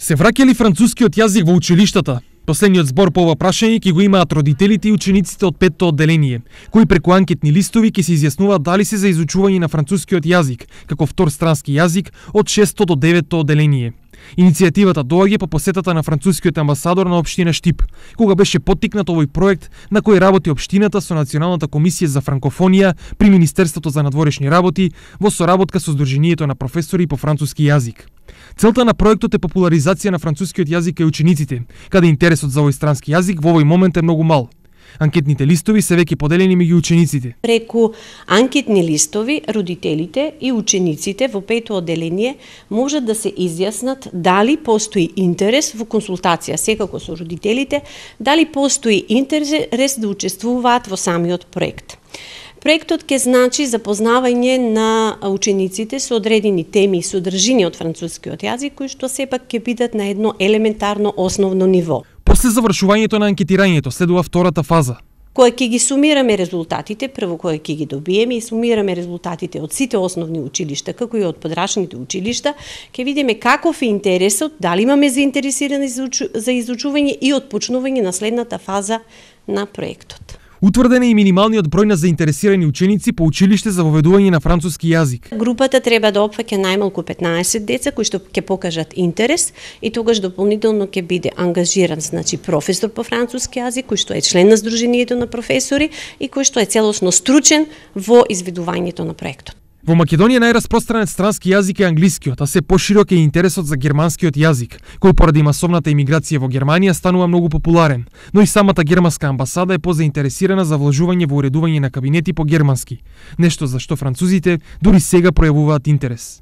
Се враќа ли францускиот јазик во училиштата? Последниот збор по ова прашање ќе го имаат родителите и учениците од петто одделение, кои преку анкетни листови ќе се изјаснуваат дали се за изучување на францускиот јазик, како втор странски јазик, од шесто до 9 одделение. Иницијативата доаѓа по посетата на францускиот амбасадор на општина Штип, кога беше поттикнат овој проект на кој работи општината со Националната комисија за франкофонија при Министерството за надворешни работи во соработка со Сдруженијето на професори по француски јазик. Целта на проектот е популаризација на францускиот јазик кај учениците, каде интересот за овој странски јазик во овој момент е многу мал. Анкетните листови се веќе поделени меѓу учениците. Преку анкетни листови родителите и учениците во пето оделение можат да се изјаснат дали постои интерес во консултација секако со родителите, дали постои интерес да учествуваат во самиот проект. Проектот ке значи запознавање на учениците со одредени теми и содржини од францускиот јазик, кои што сепак ќе бидат на едно елементарно основно ниво. После завршувањето на анкетирањето следува втората фаза, која ќе ги сумираме резултатите, прво која ќе ги добиеме и сумираме резултатите од сите основни училишта, како и од подрашните училишта, ќе видиме каков е интересот, дали имаме заинтересирани за изучување и отпочнување на следната фаза на проектот. Утврден е и минималниот број на заинтересирани ученици по училиште за воведување на француски јазик. Групата треба да опфаќа најмалку 15 деца кои што ќе покажат интерес и тогаш дополнително ќе биде ангажиран значи професор по француски јазик кој што е член на Сдружението на професори и кој што е целосно стручен во изведувањето на проектот. Во Македонија најраспространет странски јазик е англискиот, а се поширок е интересот за германскиот јазик, кој поради масовната имиграција во Германија станува многу популарен, но и самата германска амбасада е позаинтересирана за вложување во уредување на кабинети по германски, нешто за што французите дури сега проявуваат интерес.